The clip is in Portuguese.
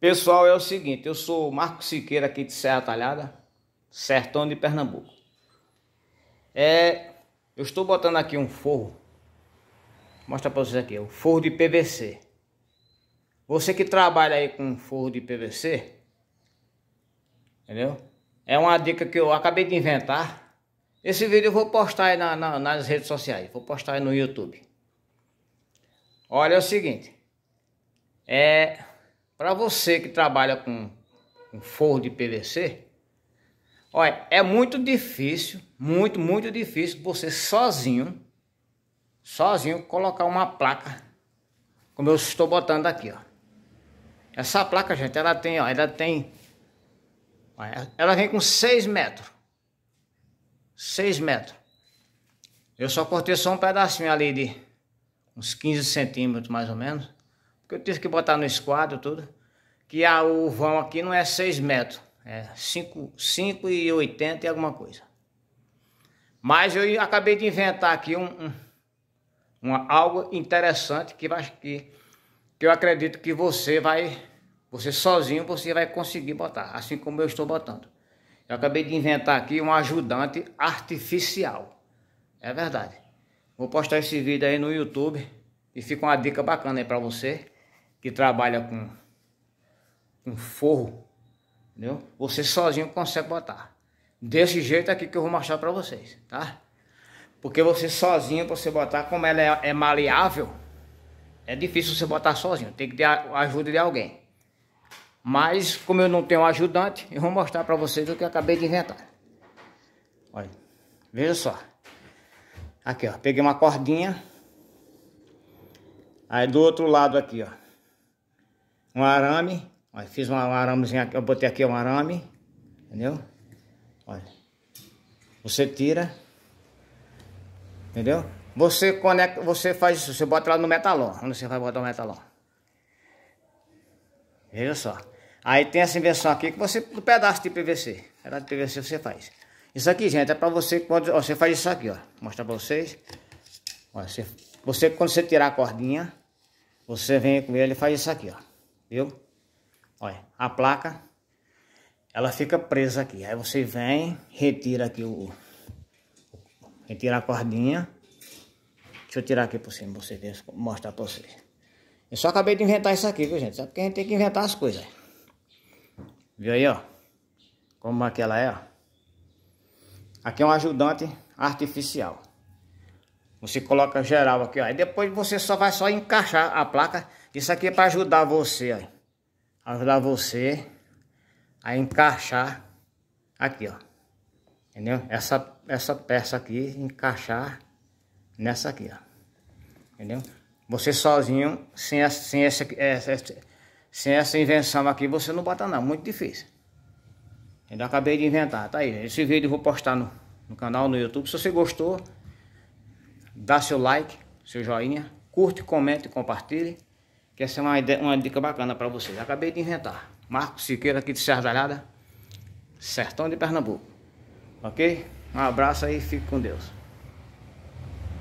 Pessoal, é o seguinte, eu sou Marco Siqueira aqui de Serra Talhada, Sertão de Pernambuco. É, eu estou botando aqui um forro, mostra para vocês aqui, um é forro de PVC. Você que trabalha aí com forro de PVC, entendeu? É uma dica que eu acabei de inventar. Esse vídeo eu vou postar aí na, na, nas redes sociais, vou postar aí no YouTube. Olha é o seguinte, é para você que trabalha com um forro de PVC, olha, é muito difícil, muito, muito difícil você sozinho, sozinho colocar uma placa, como eu estou botando aqui, ó. Essa placa, gente, ela tem, ó, ela tem, ela vem com 6 metros, 6 metros. Eu só cortei só um pedacinho ali de uns 15 centímetros, mais ou menos que eu tive que botar no esquadro tudo, que a, o vão aqui não é 6 metros, é 5,80 e e alguma coisa. Mas eu acabei de inventar aqui um, um uma, algo interessante que, que, que eu acredito que você vai, você sozinho, você vai conseguir botar, assim como eu estou botando. Eu acabei de inventar aqui um ajudante artificial. É verdade. Vou postar esse vídeo aí no YouTube e fica uma dica bacana aí para você que trabalha com, com forro, entendeu? Você sozinho consegue botar. Desse jeito aqui que eu vou mostrar para vocês, tá? Porque você sozinho, pra você botar, como ela é, é maleável, é difícil você botar sozinho. Tem que ter a ajuda de alguém. Mas, como eu não tenho ajudante, eu vou mostrar para vocês o que eu acabei de inventar. Olha, veja só. Aqui, ó, peguei uma cordinha. Aí do outro lado aqui, ó um arame. fiz um aramezinho aqui, eu botei aqui um arame, entendeu? Olha, você tira, entendeu? Você conecta, você faz isso, você bota lá no metalon, onde você vai botar o metalon. Veja só. Aí tem essa invenção aqui que você, do um pedaço de PVC, pedaço de PVC você faz. Isso aqui, gente, é pra você, quando ó, você faz isso aqui, ó, vou mostrar pra vocês. Ó, você, você, quando você tirar a cordinha, você vem com ele e faz isso aqui, ó viu? Olha, a placa, ela fica presa aqui. Aí você vem, retira aqui o... Retira a cordinha. Deixa eu tirar aqui por cima pra você ver, mostrar pra vocês. Eu só acabei de inventar isso aqui, viu, gente? Sabe porque a gente tem que inventar as coisas. Viu aí, ó? Como aquela é, ó. Aqui é um ajudante artificial. Você coloca geral aqui, ó. E depois você só vai só encaixar a placa. Isso aqui é para ajudar você, ó. Ajudar você a encaixar aqui, ó. Entendeu? Essa, essa peça aqui, encaixar nessa aqui, ó. Entendeu? Você sozinho, sem essa, sem essa, essa, sem essa invenção aqui, você não bota não. Muito difícil. Eu acabei de inventar. Tá aí, esse vídeo eu vou postar no, no canal, no YouTube. Se você gostou dá seu like, seu joinha, curte, comente, compartilhe, que essa é uma, ideia, uma dica bacana para vocês. Acabei de inventar. Marco Siqueira aqui de Dalhada, Sertão de Pernambuco. Ok? Um abraço aí, fique com Deus.